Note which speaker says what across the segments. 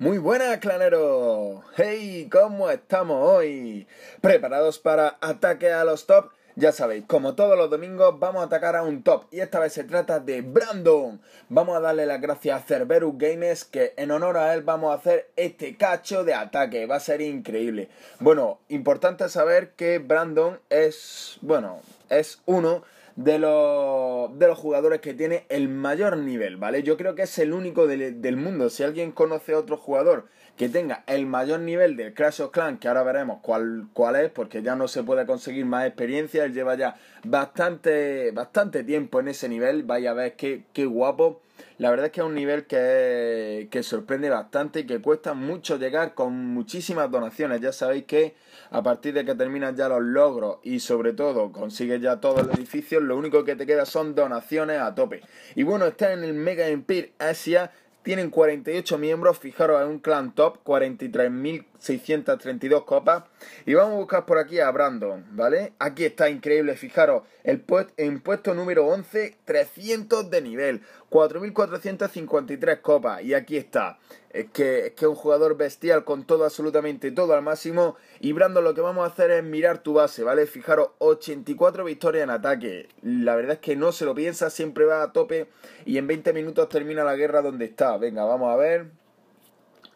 Speaker 1: Muy buena clanero. Hey, ¿cómo estamos hoy? ¿Preparados para ataque a los top? Ya sabéis, como todos los domingos vamos a atacar a un top y esta vez se trata de Brandon. Vamos a darle las gracias a Cerberus Games que en honor a él vamos a hacer este cacho de ataque. Va a ser increíble. Bueno, importante saber que Brandon es, bueno, es uno de los, de los jugadores que tiene el mayor nivel, ¿vale? Yo creo que es el único del, del mundo. Si alguien conoce a otro jugador que tenga el mayor nivel del Crash of Clans, que ahora veremos cuál, cuál es, porque ya no se puede conseguir más experiencia, él lleva ya bastante, bastante tiempo en ese nivel, vaya a ver qué, qué guapo. La verdad es que es un nivel que, que, sorprende bastante y que cuesta mucho llegar con muchísimas donaciones. Ya sabéis que a partir de que terminas ya los logros y sobre todo consigues ya todos los edificios, lo único que te queda son donaciones a tope. Y bueno, está en el Mega Empire Asia tienen 48 miembros, fijaros en un clan top, 43.632 copas. Y vamos a buscar por aquí a Brandon, ¿vale? Aquí está increíble, fijaros, el, en puesto número 11, 300 de nivel, 4.453 copas. Y aquí está, es eh, que es un jugador bestial con todo, absolutamente todo al máximo. Y Brandon, lo que vamos a hacer es mirar tu base, ¿vale? Fijaros, 84 victorias en ataque. La verdad es que no se lo piensa, siempre va a tope. Y en 20 minutos termina la guerra donde está. Venga, vamos a ver.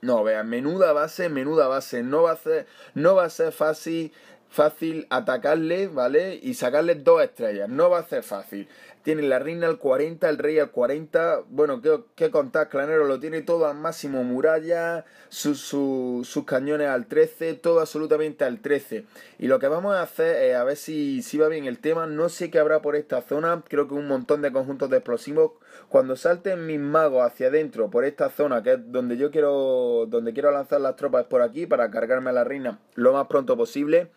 Speaker 1: No, vean, menuda base, menuda base. No va a ser, no va a ser fácil fácil atacarle, ¿vale? Y sacarle dos estrellas. No va a ser fácil. Tiene la reina al 40, el rey al 40. Bueno, ¿qué, qué contar? Clanero lo tiene todo al máximo. Muralla, sus cañones al 13, todo absolutamente al 13. Y lo que vamos a hacer es a ver si, si va bien el tema. No sé qué habrá por esta zona. Creo que un montón de conjuntos de explosivos cuando salten mis magos hacia adentro por esta zona, que es donde yo quiero, donde quiero lanzar las tropas, por aquí, para cargarme a la reina lo más pronto posible.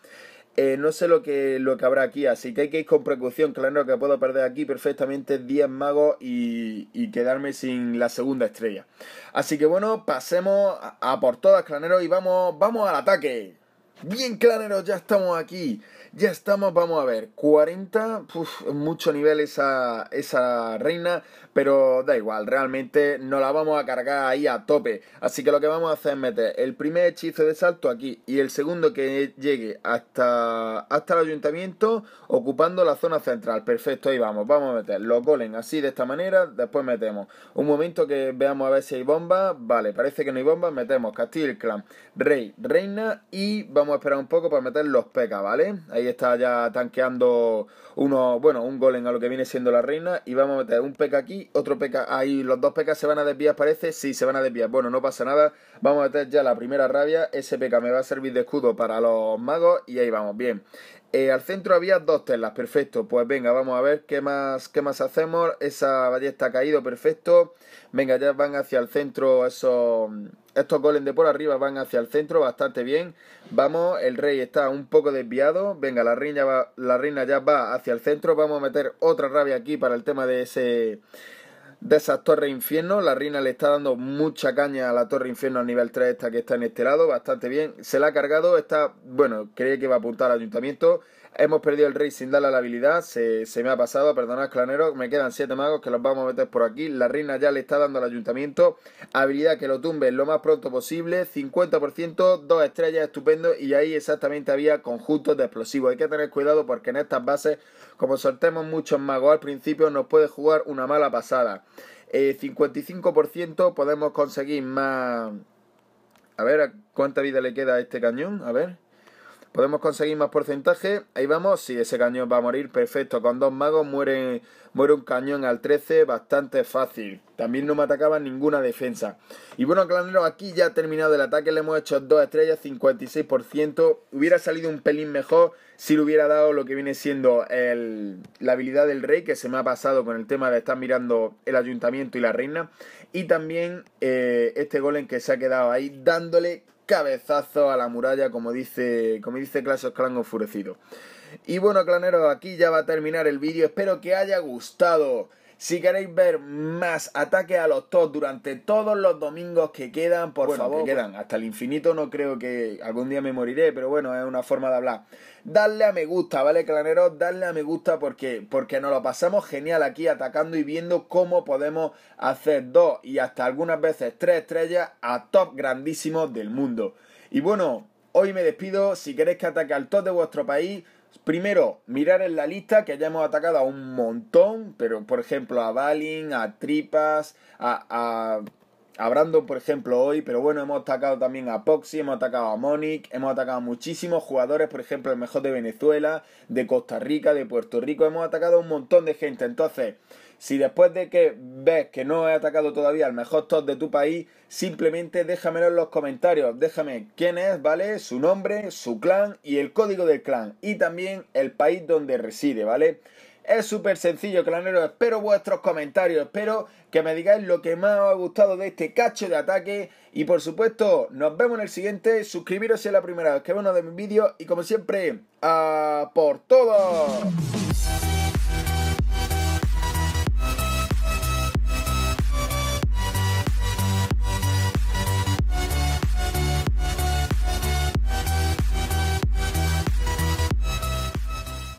Speaker 1: Eh, no sé lo que, habrá aquí, así que hay que ir con precaución. Claro que puedo perder aquí perfectamente 10 magos y, quedarme sin la segunda estrella. Así que bueno, pasemos a, por todas, claneros, y vamos, vamos al ataque. Bien claneros, ya estamos aquí. Ya estamos, vamos a ver, 40, uf, mucho nivel esa, reina, pero da igual, realmente no la vamos a cargar ahí a tope. Así que lo que vamos a hacer es meter el primer hechizo de salto aquí y el segundo que llegue hasta, hasta el ayuntamiento ocupando la zona central. Perfecto, ahí vamos, vamos a meter los golem así de esta manera, después metemos. Un momento que veamos a ver si hay bombas, vale, parece que no hay bombas, metemos Castillo Clan, Rey, Reina y vamos vamos a esperar un poco para meter los pecas, ¿vale? Ahí está ya tanqueando uno, bueno, un golem a lo que viene siendo la reina. Y vamos a meter un peca aquí, otro peca ahí. Los dos pecas se van a desviar, parece. Sí, se van a desviar. Bueno, no pasa nada. Vamos a meter ya la primera rabia. Ese peca me va a servir de escudo para los magos. Y ahí vamos, bien. Eh, al centro había dos telas, perfecto. Pues venga, vamos a ver qué más, qué más hacemos. Esa ballesta ha caído, perfecto. Venga, ya van hacia el centro esos, estos golems de por arriba van hacia el centro, bastante bien. Vamos, el rey está un poco desviado. Venga, la reina, la reina ya va hacia el centro. Vamos a meter otra rabia aquí para el tema de ese de esas torres infierno. La reina le está dando mucha caña a la torre infierno a nivel 3 esta que está en este lado, bastante bien. Se la ha cargado, está, bueno, creía que iba a apuntar al ayuntamiento. Hemos perdido el rey sin darle la habilidad, se, me ha pasado, perdonad clanero, me quedan 7 magos que los vamos a meter por aquí. La reina ya le está dando al ayuntamiento habilidad que lo tumbe lo más pronto posible, 50%, dos estrellas, estupendo, y ahí exactamente había conjuntos de explosivos. Hay que tener cuidado porque en estas bases, como soltemos muchos magos al principio, nos puede jugar una mala pasada. Eh, 55% podemos conseguir más... A ver, ¿cuánta vida le queda a este cañón? A ver. Podemos conseguir más porcentaje. Ahí vamos. Si ese cañón va a morir, perfecto. Con dos magos muere, muere un cañón al 13. Bastante fácil. También no me atacaba ninguna defensa. Y bueno, clanero, aquí ya ha terminado el ataque. Le hemos hecho dos estrellas, 56%. Hubiera salido un pelín mejor si le hubiera dado lo que viene siendo la habilidad del rey, que se me ha pasado con el tema de estar mirando el ayuntamiento y la reina. Y también eh, este golem que se ha quedado ahí dándole cabezazo a la muralla, como dice, como dice Clash of Clans enfurecido. Y bueno, Clanero aquí ya va a terminar el vídeo. Espero que haya gustado. Si queréis ver más ataques a los top durante todos los domingos que quedan, por favor. Que quedan pues, hasta el infinito, no creo que algún día me moriré, pero bueno, es una forma de hablar. Dadle a me gusta, ¿vale, claneros? Dadle a me gusta porque, porque nos lo pasamos genial aquí atacando y viendo cómo podemos hacer dos y hasta algunas veces tres estrellas a top grandísimos del mundo. Y bueno, hoy me despido. Si queréis que ataque al top de vuestro país Primero, mirar en la lista que hayamos atacado a un montón, pero por ejemplo a Balin, a Tripas, a, a a por ejemplo, hoy, pero bueno, hemos atacado también a Poxy, hemos atacado a Monic, hemos atacado a muchísimos jugadores, por ejemplo, el mejor de Venezuela, de Costa Rica, de Puerto Rico, hemos atacado a un montón de gente. Entonces, si después de que ves que no he atacado todavía al mejor top de tu país, simplemente déjamelo en los comentarios. Déjame quién es, ¿vale? Su nombre, su clan y el código del clan. Y también el país donde reside, ¿vale? Es súper sencillo, clanero. Espero vuestros comentarios. Espero que me digáis lo que más os ha gustado de este cacho de ataque. Y por supuesto, nos vemos en el siguiente. Suscribiros si es la primera vez que uno de mis vídeos. Y como siempre, a por todos.